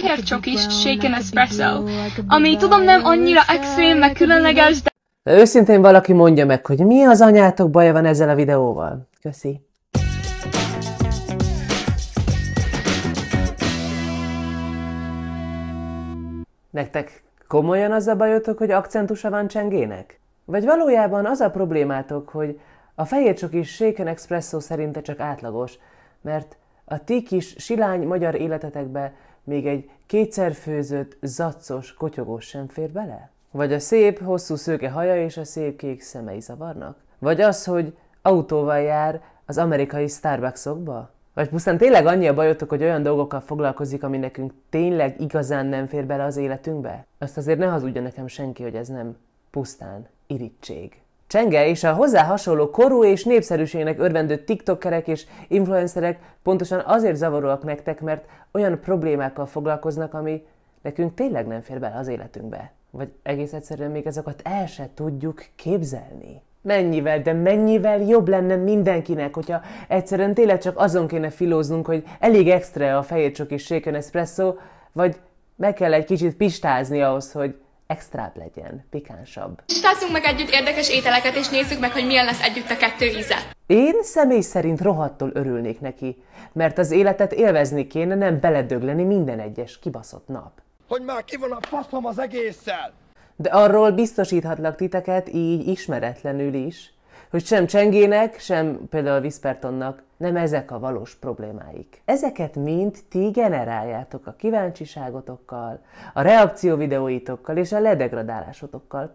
fehér csokis shaken espresso, ami tudom nem annyira extrém, meg különleges, de... de... Őszintén valaki mondja meg, hogy mi az anyátok baja van ezzel a videóval. Köszi. Nektek komolyan az a bajotok, hogy akcentusa van csengének? Vagy valójában az a problémátok, hogy a fehér csokis Shaken Espresso szerinte csak átlagos, mert a ti kis silány magyar életetekbe még egy kétszer főzött, zaccos, kotyogós sem fér bele? Vagy a szép, hosszú szőke haja és a szép kék szemei zavarnak? Vagy az, hogy autóval jár az amerikai Starbucksokba? Vagy pusztán tényleg annyi a bajotok, hogy olyan dolgokkal foglalkozik, ami nekünk tényleg igazán nem fér bele az életünkbe? Azt azért ne hazudja nekem senki, hogy ez nem pusztán irítség. Csenge és a hozzá hasonló korú és népszerűségnek örvendő tiktokerek és influencerek pontosan azért zavaróak nektek, mert olyan problémákkal foglalkoznak, ami nekünk tényleg nem fér bele az életünkbe. Vagy egész egyszerűen még ezeket el se tudjuk képzelni. Mennyivel, de mennyivel jobb lenne mindenkinek, hogyha egyszerűen tényleg csak azon kéne filóznunk, hogy elég extra a fehér csokis shaken espresso, vagy meg kell egy kicsit pistázni ahhoz, hogy extrább legyen, pikánsabb. Stászunk meg együtt érdekes ételeket, és nézzük meg, hogy milyen lesz együtt a kettő íze. Én személy szerint rohadtul örülnék neki, mert az életet élvezni kéne, nem beledögleni minden egyes kibaszott nap. Hogy már ki van a faszom az egésszel! De arról biztosíthatlak titeket így ismeretlenül is, hogy sem Csengének, sem például Vispertonnak nem ezek a valós problémáik. Ezeket mind ti generáljátok a kíváncsiságotokkal, a reakció videóitokkal és a ledegradálásotokkal.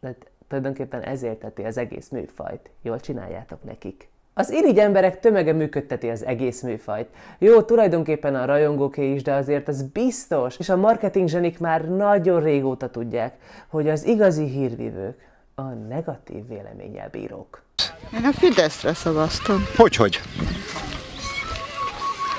De tulajdonképpen ezért teti az egész műfajt. Jól csináljátok nekik. Az irigy emberek tömege működteti az egész műfajt. Jó, tulajdonképpen a rajongóké is, de azért az biztos, és a marketing zsenik már nagyon régóta tudják, hogy az igazi hírvívők a negatív véleménnyel bírok. Én a Fideszre szavaztam. Hogyhogy?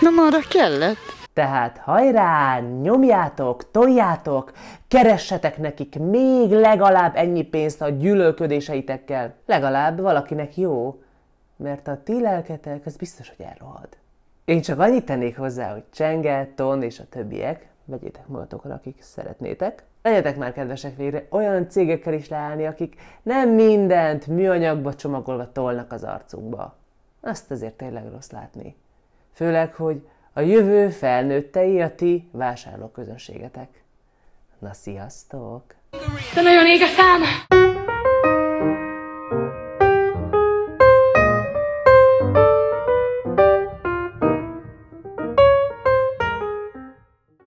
Nem arra kellett. Tehát hajrá, nyomjátok, toljátok, keressetek nekik még legalább ennyi pénzt a gyűlölködéseitekkel. Legalább valakinek jó, mert a ti lelketek az biztos, hogy elrohad. Én csak annyit tennék hozzá, hogy Csenge, Ton és a többiek vegyétek magatokra, akik szeretnétek. Legyetek már kedvesek végre olyan cégekkel is leállni, akik nem mindent műanyagba csomagolva tolnak az arcunkba. Azt azért tényleg rossz látni. Főleg, hogy a jövő felnőttei a ti vásárlóközönségetek. Na, sziasztok! De nagyon ég a szám.